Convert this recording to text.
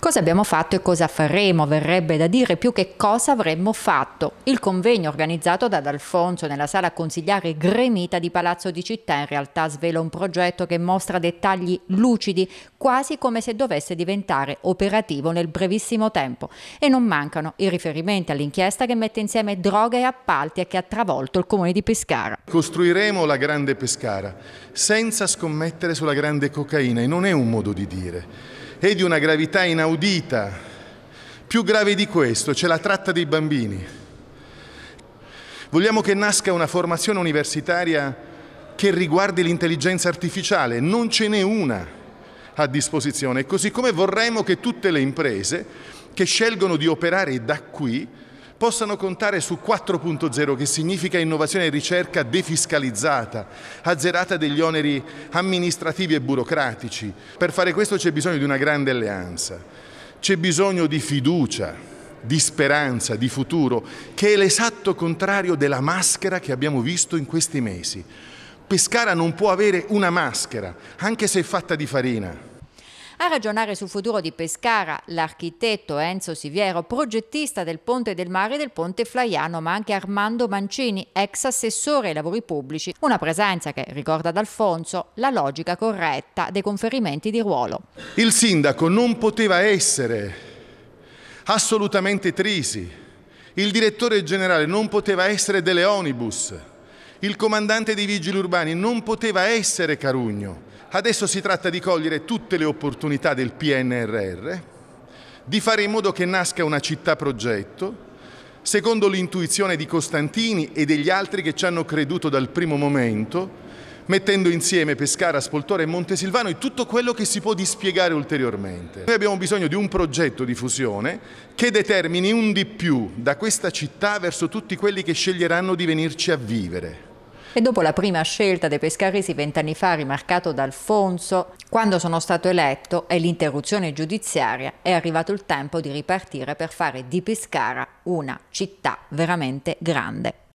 Cosa abbiamo fatto e cosa faremo, verrebbe da dire più che cosa avremmo fatto. Il convegno organizzato da D'Alfonso nella sala consigliare gremita di Palazzo di Città in realtà svela un progetto che mostra dettagli lucidi, quasi come se dovesse diventare operativo nel brevissimo tempo. E non mancano i riferimenti all'inchiesta che mette insieme droga e appalti e che ha travolto il comune di Pescara. Costruiremo la grande Pescara senza scommettere sulla grande cocaina e non è un modo di dire è di una gravità inaudita. Più grave di questo c'è la tratta dei bambini. Vogliamo che nasca una formazione universitaria che riguardi l'intelligenza artificiale, non ce n'è una a disposizione, così come vorremmo che tutte le imprese che scelgono di operare da qui possano contare su 4.0 che significa innovazione e ricerca defiscalizzata, azzerata degli oneri amministrativi e burocratici. Per fare questo c'è bisogno di una grande alleanza, c'è bisogno di fiducia di speranza, di futuro, che è l'esatto contrario della maschera che abbiamo visto in questi mesi. Pescara non può avere una maschera, anche se è fatta di farina. A ragionare sul futuro di Pescara, l'architetto Enzo Siviero, progettista del Ponte del Mare e del Ponte Flaiano, ma anche Armando Mancini, ex assessore ai lavori pubblici, una presenza che ricorda ad Alfonso la logica corretta dei conferimenti di ruolo. Il sindaco non poteva essere assolutamente Trisi, il direttore generale non poteva essere delle Onibus, il comandante dei vigili urbani non poteva essere Carugno. Adesso si tratta di cogliere tutte le opportunità del PNRR, di fare in modo che nasca una città progetto, secondo l'intuizione di Costantini e degli altri che ci hanno creduto dal primo momento, mettendo insieme Pescara, Spoltore e Montesilvano e tutto quello che si può dispiegare ulteriormente. Noi abbiamo bisogno di un progetto di fusione che determini un di più da questa città verso tutti quelli che sceglieranno di venirci a vivere. E dopo la prima scelta dei pescaresi vent'anni fa rimarcato da Alfonso, quando sono stato eletto e l'interruzione giudiziaria, è arrivato il tempo di ripartire per fare di Pescara una città veramente grande.